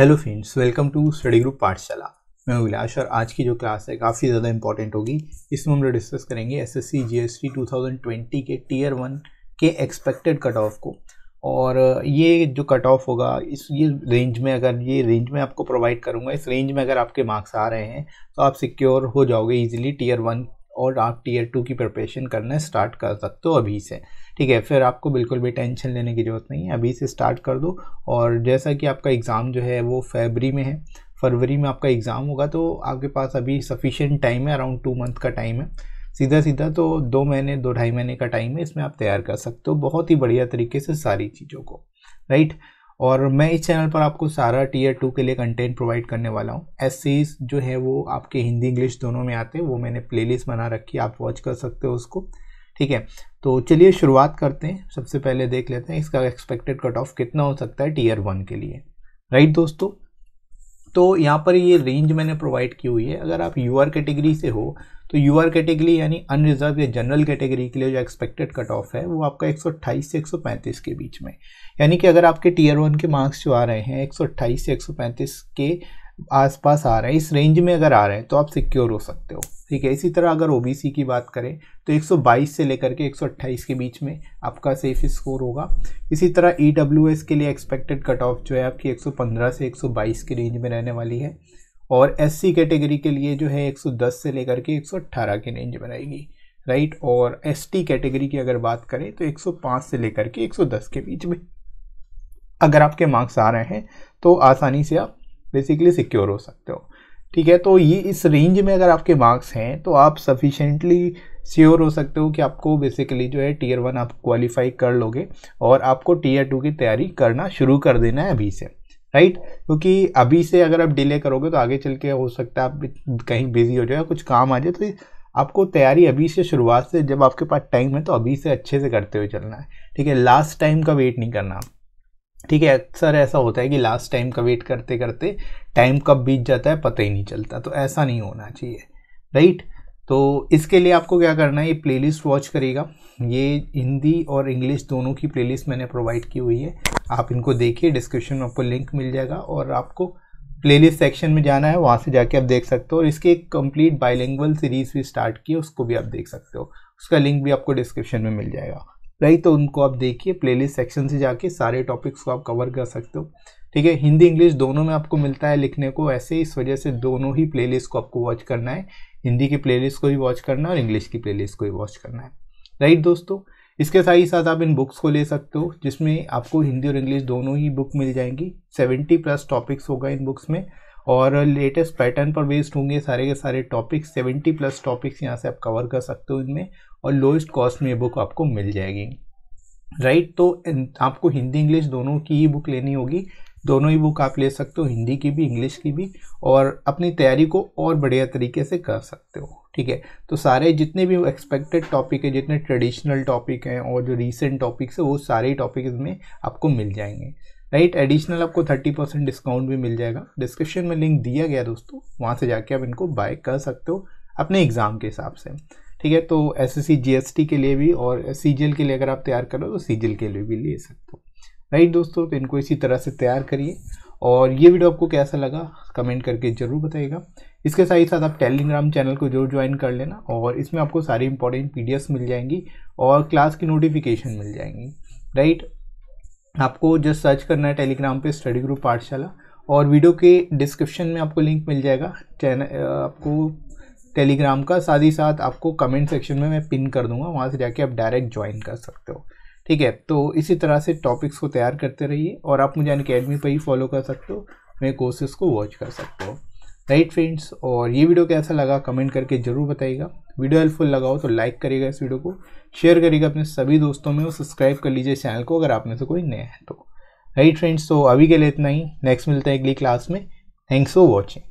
Hello friends welcome to study group Pathshala मैं अविलाश और आज की जो क्लास है काफ़ी ज़्यादा इंपॉर्टेंट होगी इसमें हम लोग डिस्कस करेंगे एसएससी जीएसटी 2020 के टीयर वन के एक्सपेक्टेड कट ऑफ को और ये जो कट ऑफ होगा इस ये रेंज में अगर ये रेंज में आपको प्रोवाइड करूँगा इस रेंज में अगर आपके मार्क्स आ रहे हैं तो आप सिक्योर हो जाओगे ईजिली टीयर वन और आप टीयर टू की प्रिपरेशन करना स्टार्ट कर सकते हो अभी से ठीक है फिर आपको बिल्कुल भी टेंशन लेने की ज़रूरत नहीं है अभी से स्टार्ट कर दो और जैसा कि आपका एग्ज़ाम जो है वो फेबरी में है फरवरी में आपका एग्ज़ाम होगा तो आपके पास अभी सफिशेंट टाइम है अराउंड टू मंथ का टाइम है सीधा सीधा तो दो महीने दो ढाई महीने का टाइम है इसमें आप तैयार कर सकते हो बहुत ही बढ़िया तरीके से सारी चीज़ों को राइट और मैं इस चैनल पर आपको सारा टीयर टू के लिए कंटेंट प्रोवाइड करने वाला हूँ एस जो है वो आपके हिंदी इंग्लिश दोनों में आते हैं वो मैंने प्लेलिस्ट बना रखी है आप वॉच कर सकते हो उसको ठीक है तो चलिए शुरुआत करते हैं सबसे पहले देख लेते हैं इसका एक्सपेक्टेड कट ऑफ कितना हो सकता है टीयर वन के लिए राइट दोस्तों तो यहाँ पर ये रेंज मैंने प्रोवाइड की हुई है अगर आप यू आर कैटेगरी से हो तो यू आर कैटेगरी यानी अनरिजर्व या जनरल कैटेगरी के लिए जो एक्सपेक्टेड कट ऑफ है वो आपका 128 से 135 के बीच में यानी कि अगर आपके टीयर वन के मार्क्स जो आ रहे हैं 128 से 135 के आसपास आ रहे हैं इस रेंज में अगर आ रहे हैं तो आप सिक्योर हो सकते हो ठीक है इसी तरह अगर ओबीसी की बात करें तो 122 से लेकर के 128 के बीच में आपका सेफ स्कोर होगा इसी तरह ई e के लिए एक्सपेक्टेड कट ऑफ जो है आपकी 115 से 122 की रेंज में रहने वाली है और एस कैटेगरी के लिए जो है 110 से लेकर के 118 की रेंज में रहेगी राइट और एस कैटेगरी की अगर बात करें तो एक से लेकर के एक के बीच में अगर आपके मार्क्स आ रहे हैं तो आसानी से आप बेसिकली सिक्योर हो सकते हो ठीक है तो ये इस रेंज में अगर आपके मार्क्स हैं तो आप सफिशेंटली श्योर हो सकते हो कि आपको बेसिकली जो है टीयर वन आप क्वालिफाई कर लोगे और आपको टीयर टू की तैयारी करना शुरू कर देना है अभी से राइट क्योंकि तो अभी से अगर आप डिले करोगे तो आगे चल के हो सकता है आप कहीं बिजी हो जाए कुछ काम आ जाए तो आपको तैयारी अभी से शुरुआत से जब आपके पास टाइम है तो अभी से अच्छे से करते हुए चलना है ठीक है लास्ट टाइम का वेट नहीं करना आप ठीक है अक्सर ऐसा होता है कि लास्ट टाइम का वेट करते करते टाइम कब बीत जाता है पता ही नहीं चलता तो ऐसा नहीं होना चाहिए राइट तो इसके लिए आपको क्या करना है ये प्लेलिस्ट वॉच करेगा ये हिंदी और इंग्लिश दोनों की प्लेलिस्ट मैंने प्रोवाइड की हुई है आप इनको देखिए डिस्क्रिप्शन में आपको लिंक मिल जाएगा और आपको प्लेलिस्ट सेक्शन में जाना है वहाँ से जाके आप देख सकते हो और इसकी एक कंप्लीट बाइलिंगुअल सीरीज़ भी स्टार्ट की है उसको भी आप देख सकते हो उसका लिंक भी आपको डिस्क्रिप्शन में मिल जाएगा रही तो उनको आप देखिए प्लेलिस्ट सेक्शन से जाके सारे टॉपिक्स को आप कवर कर सकते हो ठीक है हिंदी इंग्लिश दोनों में आपको मिलता है लिखने को ऐसे इस वजह से दोनों ही प्ले को आपको वॉच करना है हिंदी की प्लेलिस्ट को भी वॉच करना है और इंग्लिश की प्लेलिस्ट को भी वॉच करना है राइट दोस्तों इसके साथ ही साथ आप इन बुक्स को ले सकते हो जिसमें आपको हिंदी और इंग्लिश दोनों ही बुक मिल जाएंगी सेवेंटी प्लस टॉपिक्स होगा इन बुक्स में और लेटेस्ट पैटर्न पर बेस्ड होंगे सारे के सारे टॉपिक्स सेवेंटी प्लस टॉपिक्स यहाँ से आप कवर कर सकते हो इनमें और लोएस्ट कॉस्ट में ये बुक आपको मिल जाएगी राइट right? तो आपको हिंदी इंग्लिश दोनों की ही बुक लेनी होगी दोनों ही बुक आप ले सकते हो हिंदी की भी इंग्लिश की भी और अपनी तैयारी को और बढ़िया तरीके से कर सकते हो ठीक है तो सारे जितने भी एक्सपेक्टेड टॉपिक है जितने ट्रेडिशनल टॉपिक हैं और जो रीसेंट टॉपिक्स है वो सारे टॉपिक इसमें आपको मिल जाएंगे राइट एडिशनल आपको थर्टी परसेंट डिस्काउंट भी मिल जाएगा डिस्क्रिप्शन में लिंक दिया गया दोस्तों वहाँ से जाके आप इनको बाय कर सकते हो अपने एग्ज़ाम के हिसाब से ठीक है तो एस एस सी के लिए भी और सी के लिए अगर आप तैयार करो तो सी के लिए भी ले सकते हो राइट दोस्तों तो इनको इसी तरह से तैयार करिए और ये वीडियो आपको कैसा लगा कमेंट करके ज़रूर बताइएगा इसके साथ ही साथ आप टेलीग्राम चैनल को जरूर ज्वाइन कर लेना और इसमें आपको सारी इंपॉर्टेंट पी मिल जाएंगी और क्लास की नोटिफिकेशन मिल जाएंगी राइट आपको जस्ट सर्च करना है टेलीग्राम पे स्टडी ग्रुप पाठशाला और वीडियो के डिस्क्रिप्शन में आपको लिंक मिल जाएगा चैनल आपको टेलीग्राम का साथ ही साथ आपको कमेंट सेक्शन में मैं पिन कर दूंगा वहाँ से जाके आप डायरेक्ट ज्वाइन कर सकते हो ठीक है तो इसी तरह से टॉपिक्स को तैयार करते रहिए और आप मुझे अन अकेडमी पर ही फॉलो कर सकते हो मेरे कोर्सेज को वॉच कर सकते हो राइट फ्रेंड्स और ये वीडियो कैसा लगा कमेंट करके ज़रूर बताइएगा वीडियो हेल्पफुल लगाओ तो लाइक करिएगा इस वीडियो को शेयर करिएगा अपने सभी दोस्तों में और सब्सक्राइब कर लीजिए चैनल को अगर आप में से कोई नया है तो राइट फ्रेंड्स तो अभी के लिए इतना ही नेक्स्ट मिलते हैं अगली क्लास में थैंक्स फॉर वॉचिंग